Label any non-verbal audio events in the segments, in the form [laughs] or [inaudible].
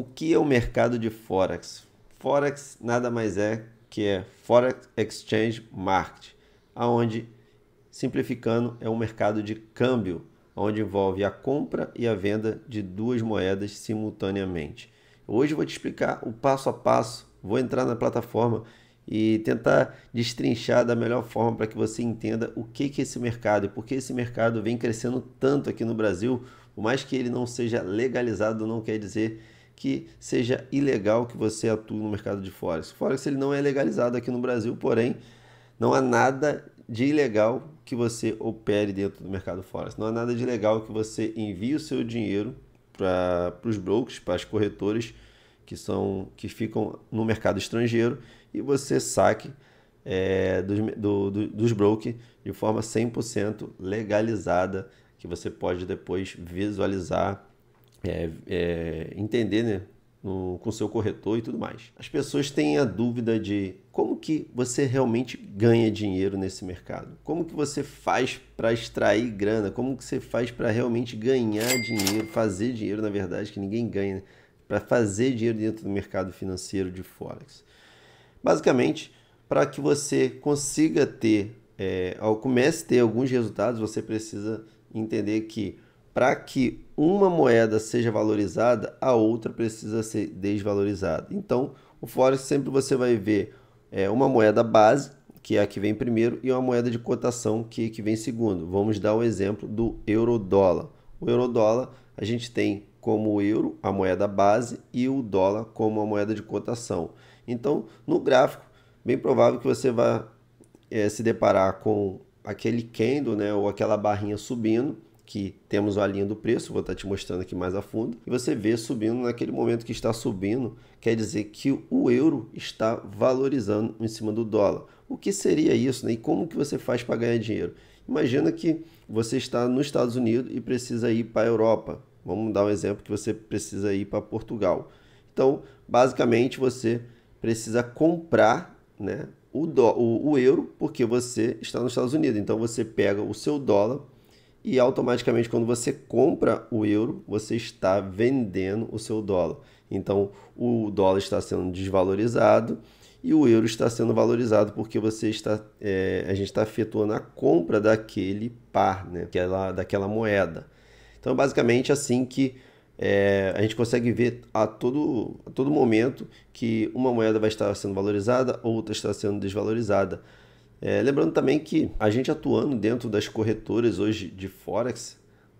o que é o mercado de Forex? Forex nada mais é que é Forex Exchange Market, aonde, simplificando, é um mercado de câmbio, onde envolve a compra e a venda de duas moedas simultaneamente. Hoje eu vou te explicar o passo a passo, vou entrar na plataforma e tentar destrinchar da melhor forma para que você entenda o que, que é esse mercado e por que esse mercado vem crescendo tanto aqui no Brasil, por mais que ele não seja legalizado, não quer dizer que seja ilegal que você atue no mercado de Forex. Forex ele não é legalizado aqui no Brasil, porém, não há nada de ilegal que você opere dentro do mercado Forex. Não há nada de ilegal que você envie o seu dinheiro para os brokers, para as corretoras que, são, que ficam no mercado estrangeiro e você saque é, dos, do, do, dos brokers de forma 100% legalizada, que você pode depois visualizar é, é, entender, né? No, com seu corretor e tudo mais. As pessoas têm a dúvida de como que você realmente ganha dinheiro nesse mercado? Como que você faz para extrair grana? Como que você faz para realmente ganhar dinheiro, fazer dinheiro, na verdade, que ninguém ganha, né? para fazer dinheiro dentro do mercado financeiro de forex? Basicamente, para que você consiga ter, é, comece a ter alguns resultados, você precisa entender que para que uma moeda seja valorizada, a outra precisa ser desvalorizada. Então, o forex sempre você vai ver é, uma moeda base, que é a que vem primeiro, e uma moeda de cotação, que é que vem segundo. Vamos dar o exemplo do euro-dólar. O euro-dólar, a gente tem como o euro a moeda base e o dólar como a moeda de cotação. Então, no gráfico, bem provável que você vá é, se deparar com aquele candle, né, ou aquela barrinha subindo, que temos a linha do preço, vou estar te mostrando aqui mais a fundo, e você vê subindo naquele momento que está subindo, quer dizer que o euro está valorizando em cima do dólar. O que seria isso né? e como que você faz para ganhar dinheiro? Imagina que você está nos Estados Unidos e precisa ir para a Europa. Vamos dar um exemplo que você precisa ir para Portugal. Então, basicamente, você precisa comprar né, o, do, o, o euro porque você está nos Estados Unidos. Então, você pega o seu dólar e automaticamente quando você compra o euro, você está vendendo o seu dólar. Então, o dólar está sendo desvalorizado e o euro está sendo valorizado porque você está, é, a gente está efetuando a compra daquele par, né? Aquela, daquela moeda. Então, é basicamente assim que é, a gente consegue ver a todo, a todo momento que uma moeda vai estar sendo valorizada, outra está sendo desvalorizada. É, lembrando também que a gente atuando dentro das corretoras hoje de Forex,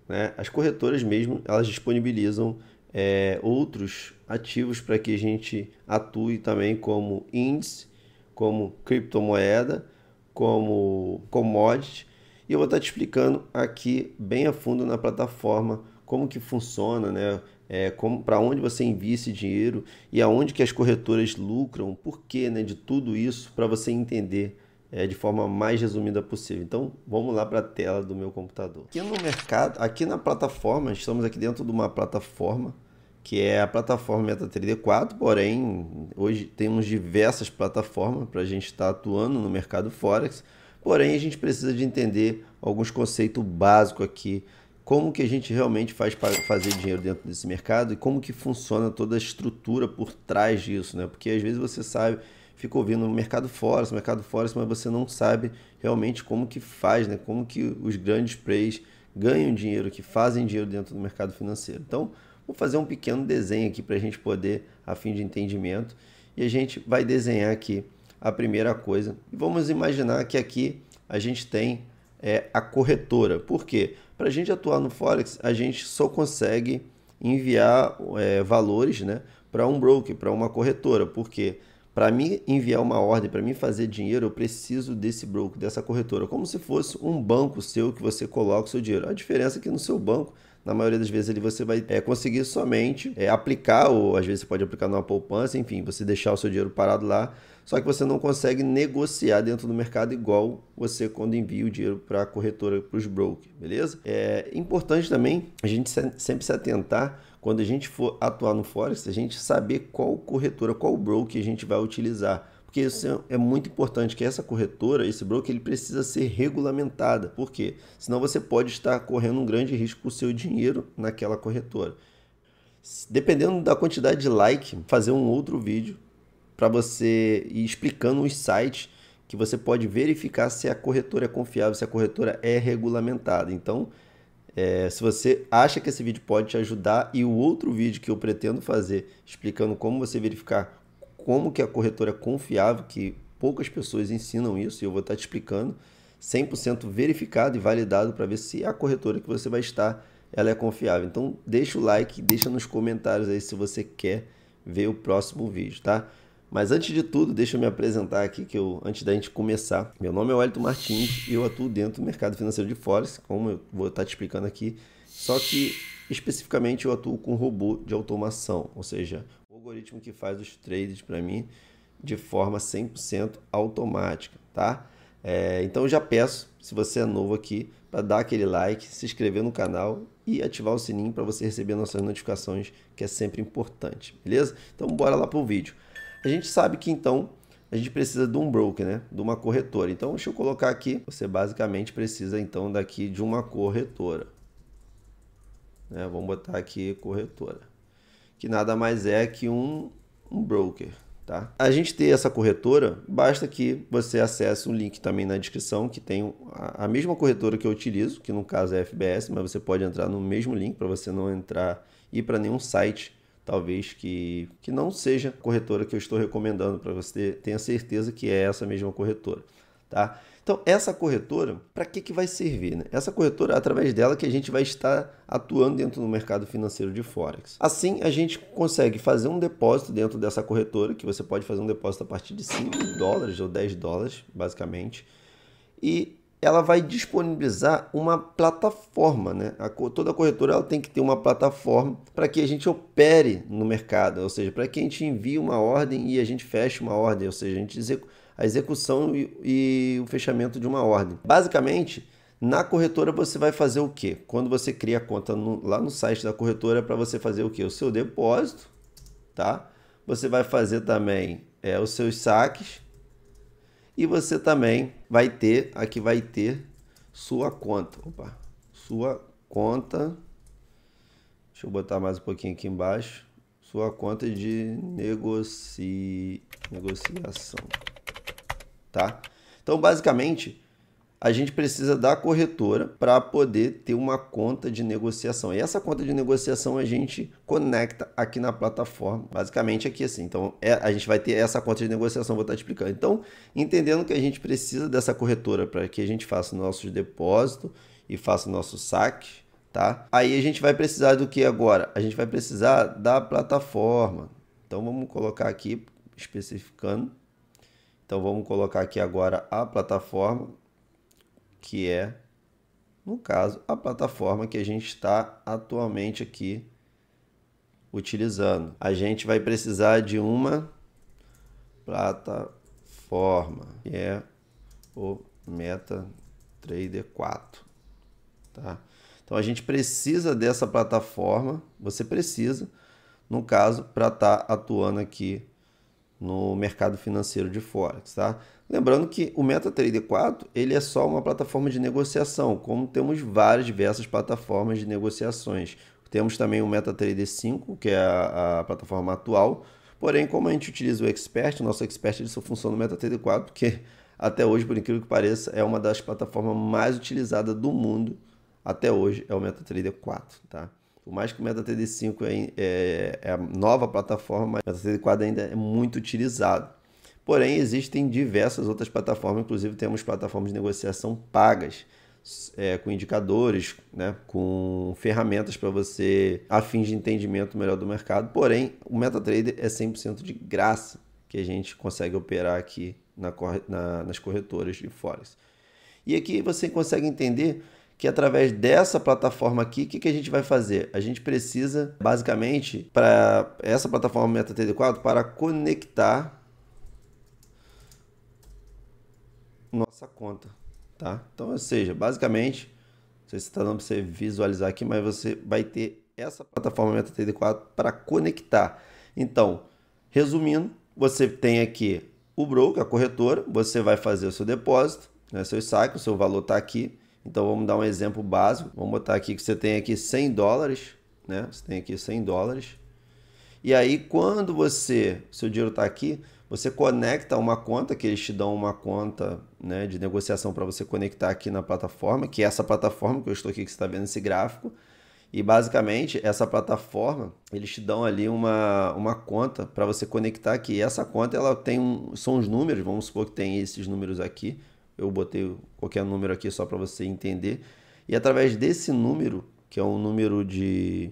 né, as corretoras mesmo elas disponibilizam é, outros ativos para que a gente atue também como índice, como criptomoeda, como commodity. E eu vou estar te explicando aqui bem a fundo na plataforma como que funciona, né? É, para onde você envia esse dinheiro e aonde que as corretoras lucram, por que né, de tudo isso, para você entender é, de forma mais resumida possível. Então, vamos lá para a tela do meu computador. Aqui no mercado, aqui na plataforma, estamos aqui dentro de uma plataforma que é a plataforma Meta 3D4, porém hoje temos diversas plataformas para a gente estar tá atuando no mercado Forex, porém a gente precisa de entender alguns conceitos básicos aqui, como que a gente realmente faz para fazer dinheiro dentro desse mercado e como que funciona toda a estrutura por trás disso, né? Porque às vezes você sabe ficou vendo o mercado o mercado forex, mas você não sabe realmente como que faz, né? Como que os grandes plays ganham dinheiro, que fazem dinheiro dentro do mercado financeiro. Então, vou fazer um pequeno desenho aqui para a gente poder, a fim de entendimento, e a gente vai desenhar aqui a primeira coisa. E vamos imaginar que aqui a gente tem é, a corretora. Por quê? Para a gente atuar no Forex, a gente só consegue enviar é, valores né, para um broker, para uma corretora, porque para me enviar uma ordem, para me fazer dinheiro, eu preciso desse broker, dessa corretora, como se fosse um banco seu que você coloca o seu dinheiro. A diferença é que no seu banco na maioria das vezes ali você vai é, conseguir somente é, aplicar, ou às vezes você pode aplicar numa poupança, enfim, você deixar o seu dinheiro parado lá só que você não consegue negociar dentro do mercado igual você quando envia o dinheiro para a corretora, para os brokers, beleza? É importante também a gente sempre se atentar quando a gente for atuar no Forex, a gente saber qual corretora, qual broker a gente vai utilizar porque isso é, é muito importante que essa corretora, esse broker, ele precisa ser regulamentada, porque senão você pode estar correndo um grande risco com o seu dinheiro naquela corretora. Dependendo da quantidade de like, fazer um outro vídeo para você ir explicando os sites que você pode verificar se a corretora é confiável, se a corretora é regulamentada. Então, é, se você acha que esse vídeo pode te ajudar e o outro vídeo que eu pretendo fazer explicando como você verificar como que a corretora é confiável, que poucas pessoas ensinam isso e eu vou estar te explicando, 100% verificado e validado para ver se a corretora que você vai estar ela é confiável. Então deixa o like, deixa nos comentários aí se você quer ver o próximo vídeo, tá? Mas antes de tudo, deixa eu me apresentar aqui, que eu, antes da gente começar. Meu nome é Wellington Martins e eu atuo dentro do mercado financeiro de Forex, como eu vou estar te explicando aqui. Só que, especificamente, eu atuo com robô de automação, ou seja, o algoritmo que faz os trades para mim de forma 100% automática, tá? É, então já peço, se você é novo aqui, para dar aquele like, se inscrever no canal e ativar o sininho para você receber nossas notificações, que é sempre importante, beleza? Então bora lá para o vídeo a gente sabe que então a gente precisa de um broker, né? De uma corretora. Então, deixa eu colocar aqui. Você basicamente precisa então daqui de uma corretora. Né? Vamos botar aqui corretora. Que nada mais é que um, um broker. Tá? A gente ter essa corretora, basta que você acesse um link também na descrição que tem a, a mesma corretora que eu utilizo, que no caso é a FBS, mas você pode entrar no mesmo link para você não entrar ir para nenhum site talvez que, que não seja a corretora que eu estou recomendando para você tenha certeza que é essa mesma corretora, tá? Então, essa corretora, para que, que vai servir? Né? Essa corretora, é através dela, que a gente vai estar atuando dentro do mercado financeiro de Forex. Assim, a gente consegue fazer um depósito dentro dessa corretora, que você pode fazer um depósito a partir de 5 dólares ou 10 dólares, basicamente, e ela vai disponibilizar uma plataforma, né? A, toda corretora ela tem que ter uma plataforma para que a gente opere no mercado, ou seja, para que a gente envie uma ordem e a gente feche uma ordem, ou seja, a, gente execu a execução e, e o fechamento de uma ordem. Basicamente, na corretora você vai fazer o quê? Quando você cria a conta no, lá no site da corretora para você fazer o quê? O seu depósito, tá? Você vai fazer também é, os seus saques e você também vai ter, aqui vai ter sua conta. Opa, sua conta. Deixa eu botar mais um pouquinho aqui embaixo. Sua conta de negoci... negociação. Tá? Então, basicamente, a gente precisa da corretora para poder ter uma conta de negociação. E essa conta de negociação a gente conecta aqui na plataforma, basicamente aqui assim. Então, é, a gente vai ter essa conta de negociação, vou estar te explicando. Então, entendendo que a gente precisa dessa corretora para que a gente faça nossos nosso depósito e faça o nosso saque, tá? Aí a gente vai precisar do que agora? A gente vai precisar da plataforma. Então, vamos colocar aqui especificando. Então, vamos colocar aqui agora a plataforma que é, no caso, a plataforma que a gente está atualmente aqui utilizando. A gente vai precisar de uma plataforma, que é o MetaTrader 4. Tá? Então a gente precisa dessa plataforma, você precisa, no caso, para estar tá atuando aqui no mercado financeiro de Forex, tá? Lembrando que o MetaTrader 4 ele é só uma plataforma de negociação, como temos várias diversas plataformas de negociações. Temos também o MetaTrader 5, que é a, a plataforma atual, porém como a gente utiliza o Expert, o nosso Expert ele só funciona no MetaTrader 4, porque até hoje, por incrível que pareça, é uma das plataformas mais utilizadas do mundo até hoje, é o MetaTrader 4, tá? Por mais que o MetaTD5 é, é, é a nova plataforma, o MetaTD4 ainda é muito utilizado. Porém, existem diversas outras plataformas, inclusive temos plataformas de negociação pagas, é, com indicadores, né, com ferramentas para você, a fim de entendimento melhor do mercado. Porém, o MetaTrader é 100% de graça que a gente consegue operar aqui na, na, nas corretoras de Forex. E aqui você consegue entender que através dessa plataforma aqui, o que, que, a gente vai fazer? A gente precisa, basicamente, para essa plataforma MetaTD4, para conectar nossa conta, tá? Então, ou seja, basicamente, não sei se está dando para você visualizar aqui, mas você vai ter essa plataforma MetaTD4 para conectar. Então, resumindo, você tem aqui o broker, a corretora, você vai fazer o seu depósito, né, seu saques, o seu valor está aqui então vamos dar um exemplo básico. Vamos botar aqui que você tem aqui 100 dólares, né? Você tem aqui 100 dólares. E aí quando você, seu dinheiro está aqui, você conecta uma conta que eles te dão uma conta, né, de negociação para você conectar aqui na plataforma, que é essa plataforma que eu estou aqui que você está vendo esse gráfico. E basicamente, essa plataforma, eles te dão ali uma, uma conta para você conectar aqui. E essa conta ela tem um, são os números, vamos supor que tem esses números aqui eu botei qualquer número aqui só para você entender. E através desse número, que é um número de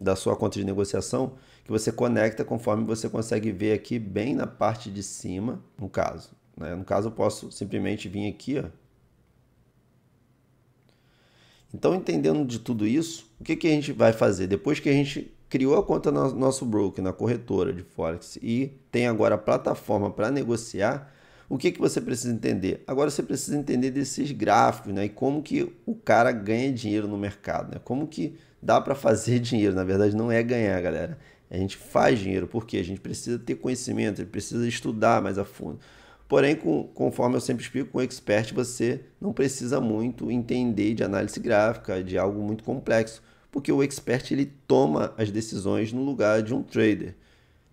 da sua conta de negociação, que você conecta conforme você consegue ver aqui bem na parte de cima, no caso. Né? No caso, eu posso simplesmente vir aqui. Ó. Então, entendendo de tudo isso, o que, que a gente vai fazer? Depois que a gente criou a conta no nosso broker, na corretora de Forex, e tem agora a plataforma para negociar, o que, que você precisa entender? Agora você precisa entender desses gráficos né? e como que o cara ganha dinheiro no mercado. Né? Como que dá para fazer [laughs] dinheiro? Na verdade, não é ganhar, galera. A gente faz dinheiro porque a gente precisa ter conhecimento, a gente precisa estudar mais a fundo. Porém, com, conforme eu sempre explico, com o expert você não precisa muito entender de análise gráfica, de algo muito complexo, porque o expert ele toma as decisões no lugar de um trader,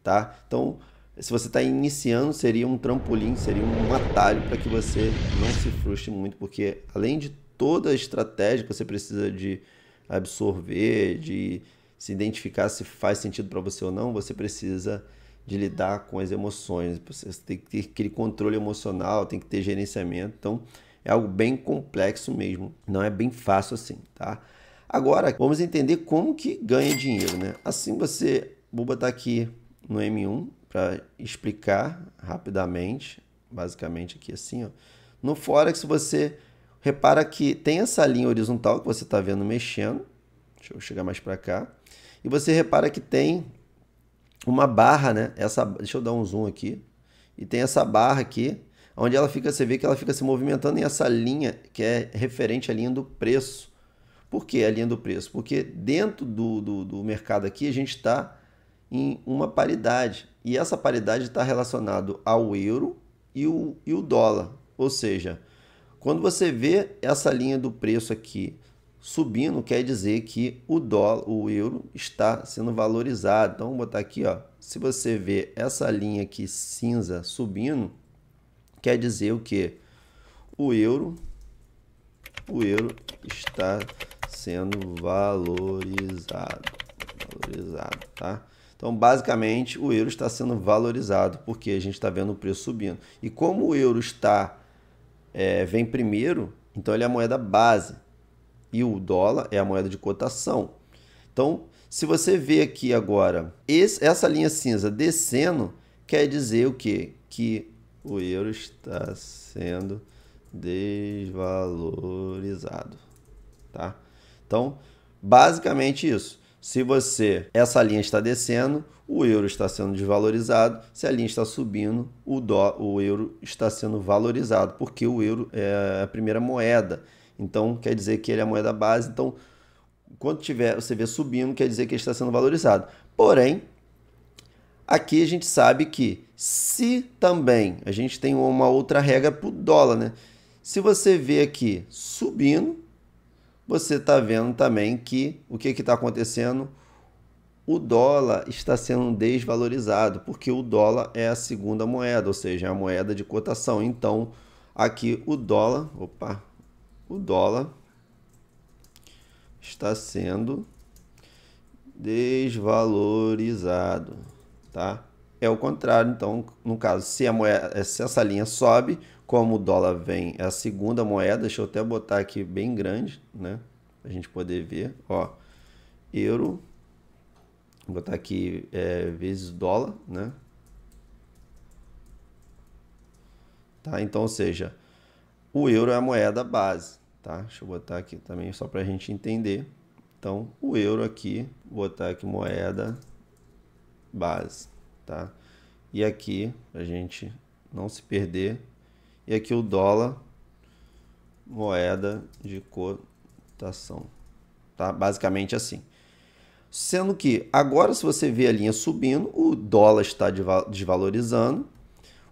tá? Então, se você está iniciando, seria um trampolim, seria um atalho para que você não se frustre muito, porque além de toda a estratégia que você precisa de absorver, de se identificar se faz sentido para você ou não, você precisa de lidar com as emoções, você tem que ter aquele controle emocional, tem que ter gerenciamento, então é algo bem complexo mesmo, não é bem fácil assim, tá? Agora, vamos entender como que ganha dinheiro, né? Assim você, vou botar aqui no M1, para explicar rapidamente, basicamente aqui assim, ó. No Forex você repara que tem essa linha horizontal que você está vendo mexendo. Deixa eu chegar mais para cá. E você repara que tem uma barra, né? Essa, deixa eu dar um zoom aqui. E tem essa barra aqui, onde ela fica, você vê que ela fica se movimentando em essa linha que é referente à linha do preço. Por que a linha do preço? Porque dentro do, do, do mercado aqui a gente está em uma paridade. E essa paridade está relacionada ao euro e o, e o dólar. Ou seja, quando você vê essa linha do preço aqui subindo, quer dizer que o dólar, o euro está sendo valorizado. Então, vou botar aqui, ó. Se você vê essa linha aqui cinza subindo, quer dizer o que? O euro, o euro está sendo valorizado, valorizado, tá? Então, basicamente, o euro está sendo valorizado porque a gente está vendo o preço subindo. E como o euro está é, vem primeiro, então ele é a moeda base e o dólar é a moeda de cotação. Então, se você vê aqui agora esse, essa linha cinza descendo, quer dizer o quê? Que o euro está sendo desvalorizado, tá? Então, basicamente isso. Se você essa linha está descendo, o euro está sendo desvalorizado. Se a linha está subindo, o, dó, o euro está sendo valorizado, porque o euro é a primeira moeda. Então quer dizer que ele é a moeda base. Então, quando tiver você vê subindo, quer dizer que ele está sendo valorizado. Porém, aqui a gente sabe que se também a gente tem uma outra regra para o dólar, né? Se você vê aqui subindo, você está vendo também que o que está acontecendo? O dólar está sendo desvalorizado, porque o dólar é a segunda moeda, ou seja, é a moeda de cotação. Então, aqui o dólar, opa, o dólar está sendo desvalorizado, tá? É o contrário, então, no caso, se a moeda, se essa linha sobe, como o dólar vem, é a segunda moeda, deixa eu até botar aqui bem grande, né? Pra gente poder ver, ó. Euro, vou botar aqui é, vezes dólar, né? Tá? Então, ou seja, o euro é a moeda base, tá? Deixa eu botar aqui também só para a gente entender. Então, o euro aqui, vou botar aqui moeda base, tá? E aqui, a gente não se perder, e aqui o dólar, moeda de cotação. Tá? Basicamente assim. Sendo que agora, se você vê a linha subindo, o dólar está desvalorizando,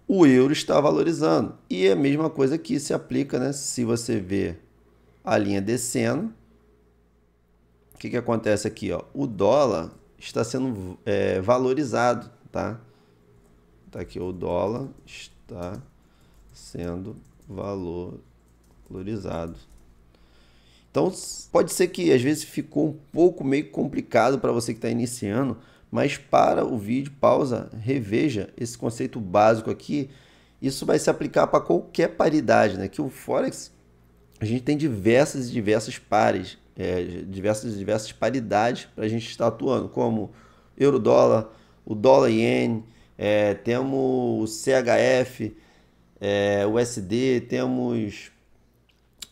o euro está valorizando. E é a mesma coisa que se aplica, né? Se você vê a linha descendo, o que, que acontece aqui? Ó? O dólar está sendo é, valorizado, tá? Tá aqui o dólar está sendo valorizado. Então, pode ser que às vezes ficou um pouco meio complicado para você que está iniciando, mas para o vídeo, pausa, reveja esse conceito básico aqui. Isso vai se aplicar para qualquer paridade, né? Que o Forex, a gente tem diversas e diversas pares, é, diversas e diversas paridades para a gente estar atuando, como euro-dólar, o dólar-iene, é, temos o CHF, é, USD, temos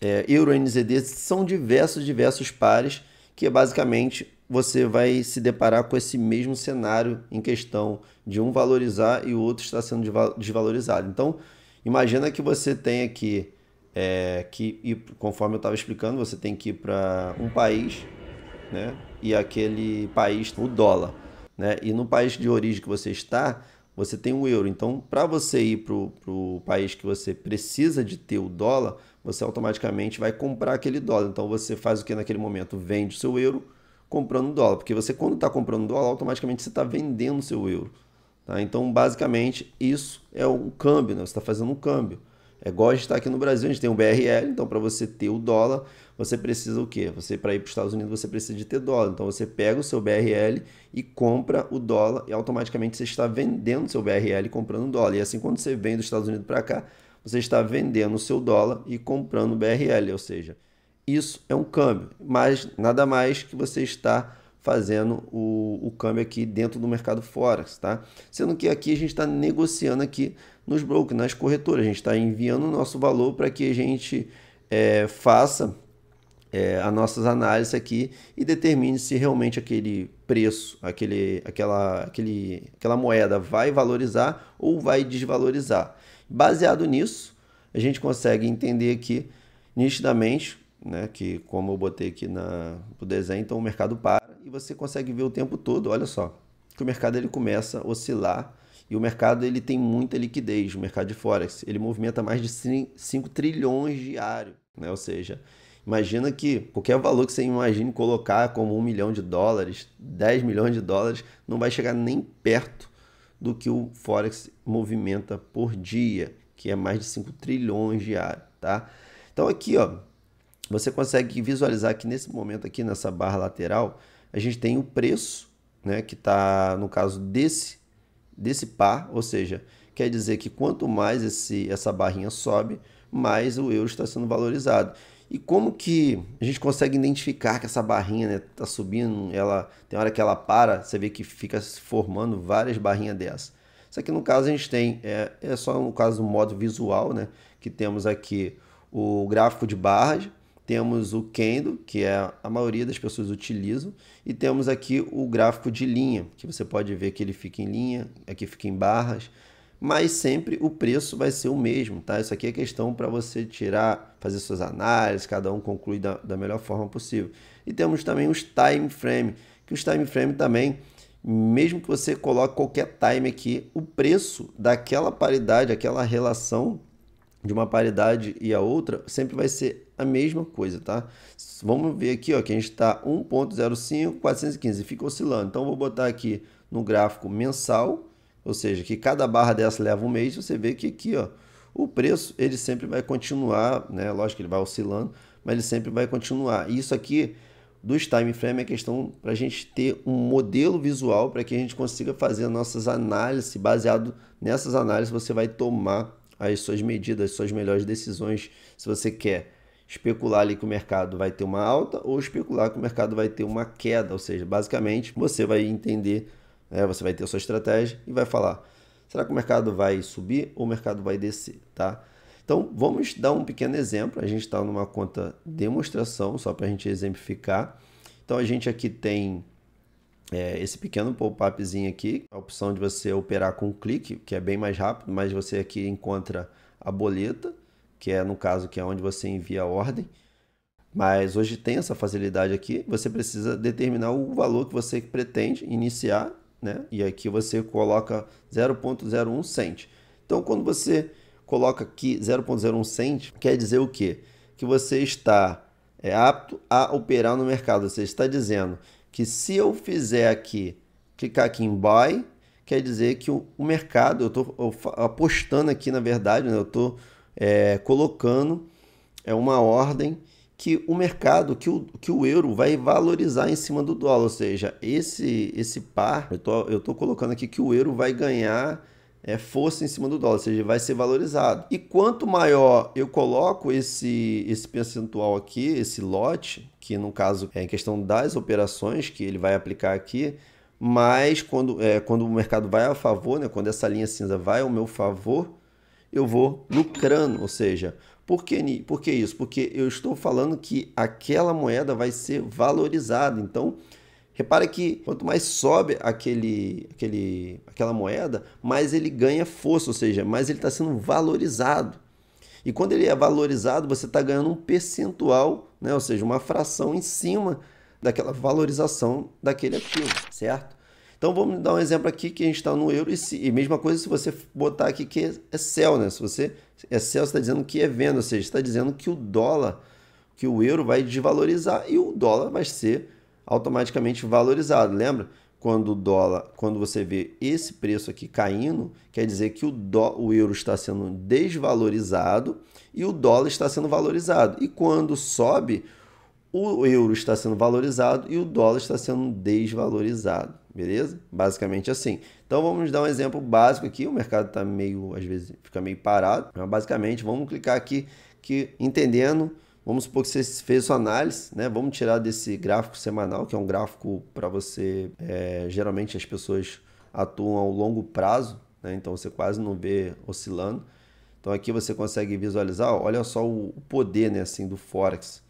é, Euro NZD, são diversos, diversos pares que basicamente você vai se deparar com esse mesmo cenário em questão de um valorizar e o outro está sendo desvalorizado. Então, imagina que você tem aqui, é, que e conforme eu estava explicando, você tem que ir para um país, né? E aquele país, o dólar, né? E no país de origem que você está, você tem o euro. Então, para você ir para o país que você precisa de ter o dólar, você automaticamente vai comprar aquele dólar. Então, você faz o que naquele momento? Vende o seu euro comprando dólar. Porque você, quando está comprando dólar, automaticamente você está vendendo o seu euro. Tá? Então, basicamente, isso é um câmbio, né? você está fazendo um câmbio. É igual a gente está aqui no Brasil, a gente tem o BRL, então para você ter o dólar, você precisa o quê? Você para ir para os Estados Unidos você precisa de ter dólar. Então você pega o seu BRL e compra o dólar e automaticamente você está vendendo seu BRL e comprando dólar. E assim quando você vem dos Estados Unidos para cá, você está vendendo o seu dólar e comprando o BRL, ou seja, isso é um câmbio, mas nada mais que você está fazendo o, o câmbio aqui dentro do mercado Forex, tá? Sendo que aqui a gente está negociando aqui nos brokers, nas corretoras, a gente está enviando o nosso valor para que a gente é, faça é, as nossas análises aqui e determine se realmente aquele preço, aquele, aquela, aquele, aquela moeda vai valorizar ou vai desvalorizar. Baseado nisso, a gente consegue entender aqui nitidamente, né, que como eu botei aqui na, no desenho, então o mercado para e você consegue ver o tempo todo, olha só, que o mercado ele começa a oscilar e o mercado ele tem muita liquidez, o mercado de forex, ele movimenta mais de 5 trilhões diário, né? Ou seja, imagina que qualquer valor que você imagine colocar como 1 milhão de dólares, 10 milhões de dólares, não vai chegar nem perto do que o forex movimenta por dia, que é mais de 5 trilhões diário, tá? Então aqui, ó, você consegue visualizar que nesse momento aqui nessa barra lateral, a gente tem o preço, né, que está no caso desse, desse par, ou seja, quer dizer que quanto mais esse, essa barrinha sobe, mais o euro está sendo valorizado. E como que a gente consegue identificar que essa barrinha está né, tá subindo, ela tem hora que ela para, você vê que fica se formando várias barrinhas dessa. Isso aqui no caso a gente tem, é, é só no caso do modo visual, né, que temos aqui o gráfico de barras, temos o kendo que é a maioria das pessoas utilizam, e temos aqui o gráfico de linha, que você pode ver que ele fica em linha, aqui fica em barras, mas sempre o preço vai ser o mesmo, tá? Isso aqui é questão para você tirar, fazer suas análises, cada um conclui da, da melhor forma possível. E temos também os time frame, que os time frame também mesmo que você coloque qualquer time aqui, o preço daquela paridade, aquela relação de uma paridade e a outra, sempre vai ser a mesma coisa, tá? Vamos ver aqui, ó, que a gente está 1.05, 415, fica oscilando. Então, vou botar aqui no gráfico mensal, ou seja, que cada barra dessa leva um mês, você vê que aqui, ó, o preço, ele sempre vai continuar, né? Lógico que ele vai oscilando, mas ele sempre vai continuar. E isso aqui dos time frame é questão para a gente ter um modelo visual para que a gente consiga fazer nossas análises, baseado nessas análises você vai tomar as suas medidas, as suas melhores decisões, se você quer especular ali que o mercado vai ter uma alta ou especular que o mercado vai ter uma queda. Ou seja, basicamente você vai entender, né, você vai ter sua estratégia e vai falar: será que o mercado vai subir ou o mercado vai descer? Tá? Então vamos dar um pequeno exemplo. A gente está numa conta demonstração, só para a gente exemplificar. Então a gente aqui tem é, esse pequeno pop-upzinho aqui, a opção de você operar com um clique, que é bem mais rápido, mas você aqui encontra a boleta que é no caso que é onde você envia a ordem. Mas hoje tem essa facilidade aqui, você precisa determinar o valor que você pretende iniciar, né? E aqui você coloca 0.01 cent. Então quando você coloca aqui 0.01 cent, quer dizer o quê? Que você está é, apto a operar no mercado. Você está dizendo que se eu fizer aqui, clicar aqui em buy, quer dizer que o, o mercado, eu estou apostando aqui na verdade, né? Eu estou é, colocando é uma ordem que o mercado, que o, que o euro vai valorizar em cima do dólar. Ou seja, esse, esse par, eu tô, eu tô colocando aqui que o euro vai ganhar é, força em cima do dólar, ou seja, vai ser valorizado. E quanto maior eu coloco esse, esse percentual aqui, esse lote, que no caso é em questão das operações que ele vai aplicar aqui, mas quando, é, quando o mercado vai a favor, né, quando essa linha cinza vai ao meu favor, eu vou lucrando, ou seja, por que, por que isso? Porque eu estou falando que aquela moeda vai ser valorizada. Então, repara que quanto mais sobe aquele, aquele, aquela moeda, mais ele ganha força, ou seja, mais ele está sendo valorizado. E quando ele é valorizado, você está ganhando um percentual, né? ou seja, uma fração em cima daquela valorização daquele ativo, certo? Então vamos dar um exemplo aqui que a gente está no euro e, se, e, mesma coisa se você botar aqui que é céu, né? Se você é céu está dizendo que é venda, ou seja, está dizendo que o dólar, que o euro vai desvalorizar e o dólar vai ser automaticamente valorizado. Lembra? Quando o dólar, quando você vê esse preço aqui caindo, quer dizer que o, dó, o euro está sendo desvalorizado e o dólar está sendo valorizado. E quando sobe, o euro está sendo valorizado e o dólar está sendo desvalorizado, beleza? Basicamente assim. Então vamos dar um exemplo básico aqui, o mercado está meio, às vezes fica meio parado, mas então, basicamente vamos clicar aqui que entendendo, vamos supor que você fez sua análise, né? Vamos tirar desse gráfico semanal, que é um gráfico para você, é, geralmente as pessoas atuam ao longo prazo, né? então você quase não vê oscilando. Então aqui você consegue visualizar, olha só o poder né, assim, do Forex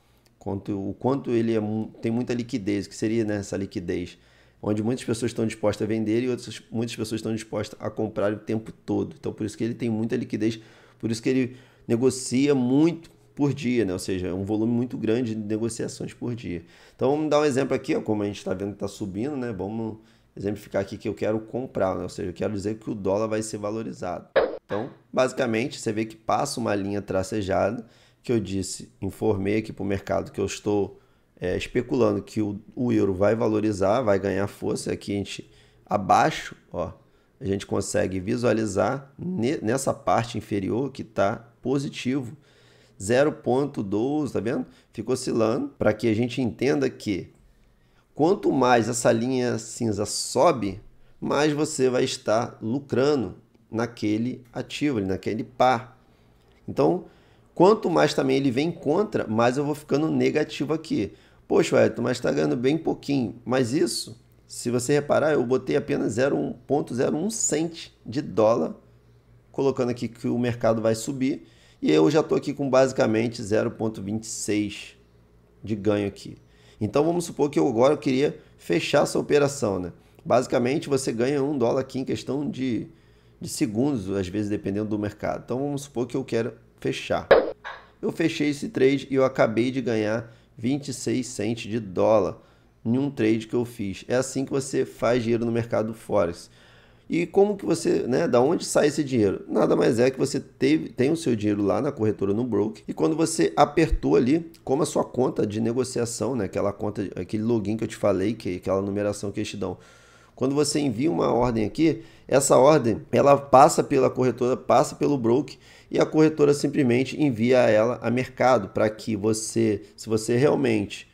quanto, o quanto ele é, tem muita liquidez, que seria nessa né, liquidez, onde muitas pessoas estão dispostas a vender e outras muitas pessoas estão dispostas a comprar o tempo todo. Então por isso que ele tem muita liquidez, por isso que ele negocia muito por dia, né? ou seja, é um volume muito grande de negociações por dia. Então vamos dar um exemplo aqui, ó, como a gente está vendo que está subindo, né? vamos exemplificar aqui que eu quero comprar, né? ou seja, eu quero dizer que o dólar vai ser valorizado. Então, basicamente, você vê que passa uma linha tracejada que eu disse, informei aqui para o mercado que eu estou é, especulando que o, o, euro vai valorizar, vai ganhar força. Aqui a gente, abaixo, ó, a gente consegue visualizar ne, nessa parte inferior que está positivo. 0,12, tá vendo? ficou oscilando para que a gente entenda que quanto mais essa linha cinza sobe, mais você vai estar lucrando naquele ativo, naquele par. Então, Quanto mais também ele vem contra, mais eu vou ficando negativo aqui. Poxa, Wellington, mas está ganhando bem pouquinho. Mas isso, se você reparar, eu botei apenas 0,01 cent de dólar, colocando aqui que o mercado vai subir. E eu já estou aqui com basicamente 0,26 de ganho aqui. Então vamos supor que eu agora eu queria fechar essa operação. Né? Basicamente você ganha um dólar aqui em questão de, de segundos, às vezes dependendo do mercado. Então vamos supor que eu quero fechar eu fechei esse trade e eu acabei de ganhar 26 cents de dólar em um trade que eu fiz. É assim que você faz dinheiro no mercado Forex. E como que você, né, da onde sai esse dinheiro? Nada mais é que você teve, tem o seu dinheiro lá na corretora no broker e quando você apertou ali, como a sua conta de negociação, né, aquela conta, aquele login que eu te falei, que aquela numeração que eles te dão. Quando você envia uma ordem aqui, essa ordem, ela passa pela corretora, passa pelo broker e a corretora simplesmente envia ela a mercado para que você, se você realmente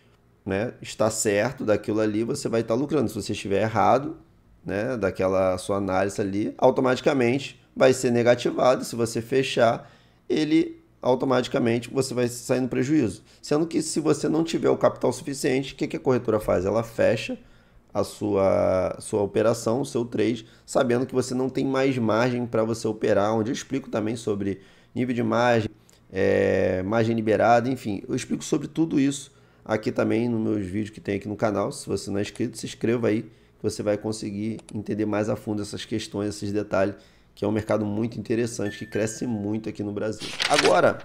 né, está certo daquilo ali, você vai estar tá lucrando. Se você estiver errado né, daquela sua análise ali, automaticamente vai ser negativado. Se você fechar, ele automaticamente você vai sair no prejuízo. Sendo que se você não tiver o capital suficiente, o que a corretora faz? Ela fecha a sua, sua operação, o seu trade, sabendo que você não tem mais margem para você operar, onde eu explico também sobre nível de margem, é, margem liberada, enfim, eu explico sobre tudo isso aqui também nos meus vídeos que tem aqui no canal. Se você não é inscrito, se inscreva aí, que você vai conseguir entender mais a fundo essas questões, esses detalhes, que é um mercado muito interessante, que cresce muito aqui no Brasil. Agora,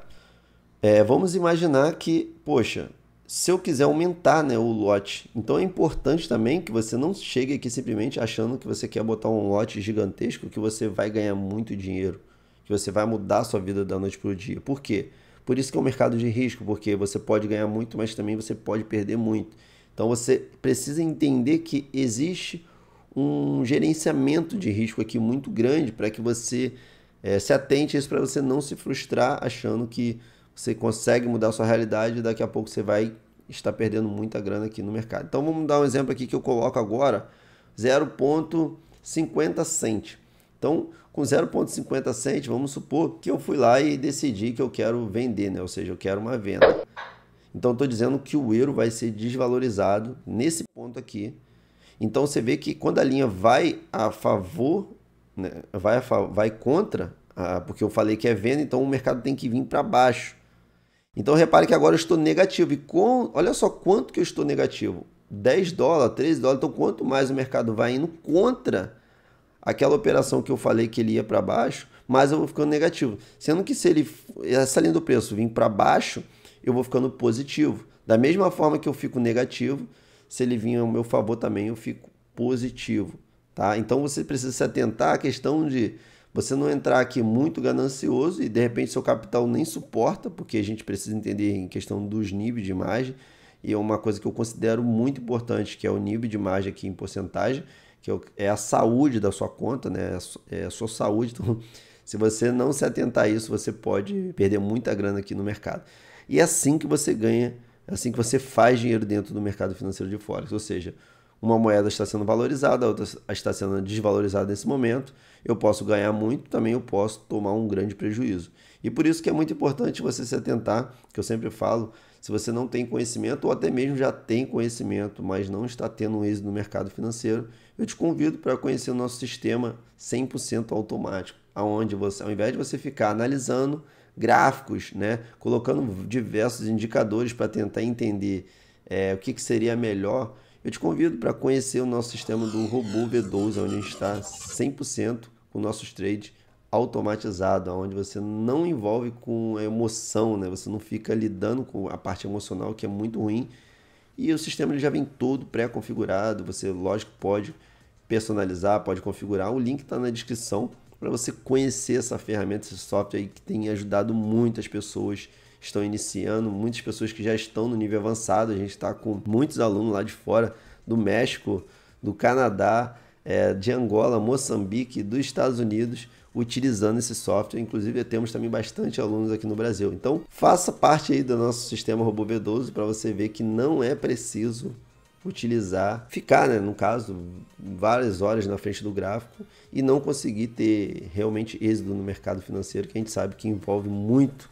é, vamos imaginar que, poxa, se eu quiser aumentar né, o lote. Então é importante também que você não chegue aqui simplesmente achando que você quer botar um lote gigantesco que você vai ganhar muito dinheiro, que você vai mudar a sua vida da noite para o dia. Por quê? Por isso que é um mercado de risco, porque você pode ganhar muito, mas também você pode perder muito. Então você precisa entender que existe um gerenciamento de risco aqui muito grande para que você é, se atente a isso para você não se frustrar achando que você consegue mudar a sua realidade e daqui a pouco você vai estar perdendo muita grana aqui no mercado. Então vamos dar um exemplo aqui que eu coloco agora, 0.50 cent. Então, com 0.50 cent, vamos supor que eu fui lá e decidi que eu quero vender, né? Ou seja, eu quero uma venda. Então estou dizendo que o euro vai ser desvalorizado nesse ponto aqui. Então você vê que quando a linha vai a favor, né? vai, a fa vai contra, ah, porque eu falei que é venda, então o mercado tem que vir para baixo. Então repare que agora eu estou negativo. E com, olha só quanto que eu estou negativo. 10 dólares, 13 dólares. Então quanto mais o mercado vai indo contra aquela operação que eu falei que ele ia para baixo, mais eu vou ficando negativo. Sendo que se ele essa linha do preço vir para baixo, eu vou ficando positivo. Da mesma forma que eu fico negativo, se ele vir ao meu favor também, eu fico positivo, tá? Então você precisa se atentar à questão de você não entrar aqui muito ganancioso e de repente seu capital nem suporta, porque a gente precisa entender em questão dos níveis de margem, e é uma coisa que eu considero muito importante, que é o nível de margem aqui em porcentagem, que é, é a saúde da sua conta, né? É a é sua saúde. [laughs] Então, se você não se atentar a isso, você pode perder muita grana aqui no mercado. E é assim que você ganha, é assim que você faz dinheiro dentro do mercado financeiro de Forex, ou seja, uma moeda está sendo valorizada, a outra está sendo desvalorizada nesse momento, eu posso ganhar muito, também eu posso tomar um grande prejuízo. E por isso que é muito importante você se atentar, que eu sempre falo, se você não tem conhecimento ou até mesmo já tem conhecimento, mas não está tendo um êxito no mercado financeiro, eu te convido para conhecer o nosso sistema 100% automático, aonde você, ao invés de você ficar analisando gráficos, né, colocando diversos indicadores para tentar entender é, o que, que seria melhor, eu te convido para conhecer o nosso sistema do Robô V12, onde a gente está 100% com nossos trades automatizado, onde você não envolve com emoção, né? Você não fica lidando com a parte emocional que é muito ruim. E o sistema ele já vem todo pré-configurado, você lógico pode personalizar, pode configurar. O link está na descrição para você conhecer essa ferramenta, esse software que tem ajudado muitas pessoas estão iniciando, muitas pessoas que já estão no nível avançado. A gente está com muitos alunos lá de fora, do México, do Canadá, é, de Angola, Moçambique, dos Estados Unidos, utilizando esse software. Inclusive, temos também bastante alunos aqui no Brasil. Então, faça parte aí do nosso sistema Robô B12 para você ver que não é preciso utilizar, ficar, né, no caso, várias horas na frente do gráfico e não conseguir ter realmente êxito no mercado financeiro, que a gente sabe que envolve muito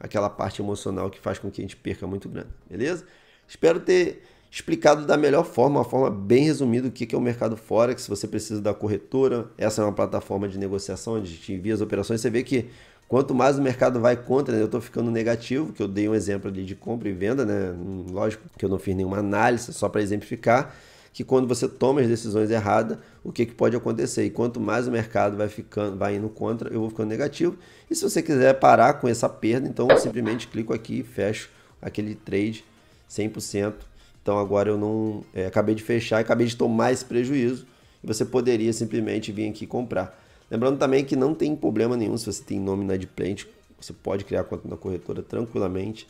aquela parte emocional que faz com que a gente perca muito grana, beleza? Espero ter explicado da melhor forma, uma forma bem resumida, o que é o mercado Forex. Você precisa da corretora, essa é uma plataforma de negociação onde gente envia as operações. Você vê que quanto mais o mercado vai contra, né? eu estou ficando negativo, que eu dei um exemplo ali de compra e venda, né? Lógico que eu não fiz nenhuma análise, só para exemplificar que quando você toma as decisões erradas, o que, que pode acontecer. E quanto mais o mercado vai ficando, vai indo contra, eu vou ficando negativo. E se você quiser parar com essa perda, então eu simplesmente clico aqui e fecho aquele trade 100%. Então agora eu não é, acabei de fechar, acabei de tomar esse prejuízo e você poderia simplesmente vir aqui comprar. Lembrando também que não tem problema nenhum se você tem nome na de você pode criar conta na corretora tranquilamente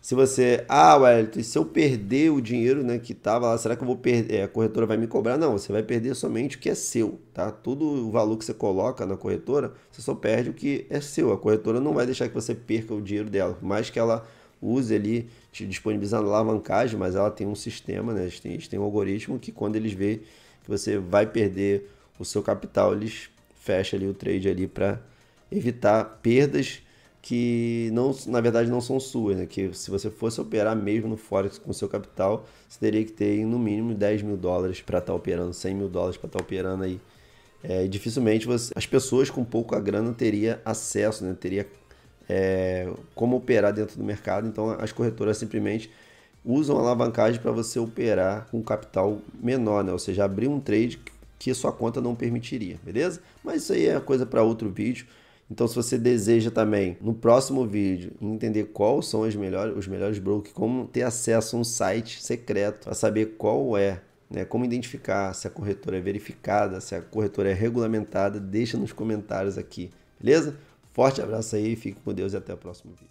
se você, ah, Wellington, e se eu perder o dinheiro né, que estava lá, será que eu vou perder? É, a corretora vai me cobrar? Não, você vai perder somente o que é seu, tá? tudo o valor que você coloca na corretora, você só perde o que é seu. A corretora não vai deixar que você perca o dinheiro dela, por mais que ela use ali, te disponibilizando alavancagem, mas ela tem um sistema, né? Eles têm, eles têm um algoritmo que quando eles vê que você vai perder o seu capital, eles fecham ali o trade ali para evitar perdas que não, na verdade não são suas, né? que se você fosse operar mesmo no Forex com seu capital, você teria que ter no mínimo 10 mil dólares para estar tá operando, 100 mil dólares para estar tá operando aí. É, dificilmente você, as pessoas com pouca grana teria acesso, né? teria é, como operar dentro do mercado, então as corretoras simplesmente usam a alavancagem para você operar com capital menor, né? ou seja, abrir um trade que sua conta não permitiria, beleza? Mas isso aí é coisa para outro vídeo. Então, se você deseja também, no próximo vídeo, entender quais são os melhores, os melhores brokers, como ter acesso a um site secreto para saber qual é, né, como identificar se a corretora é verificada, se a corretora é regulamentada, deixa nos comentários aqui, beleza? Forte abraço aí, fique com Deus e até o próximo vídeo.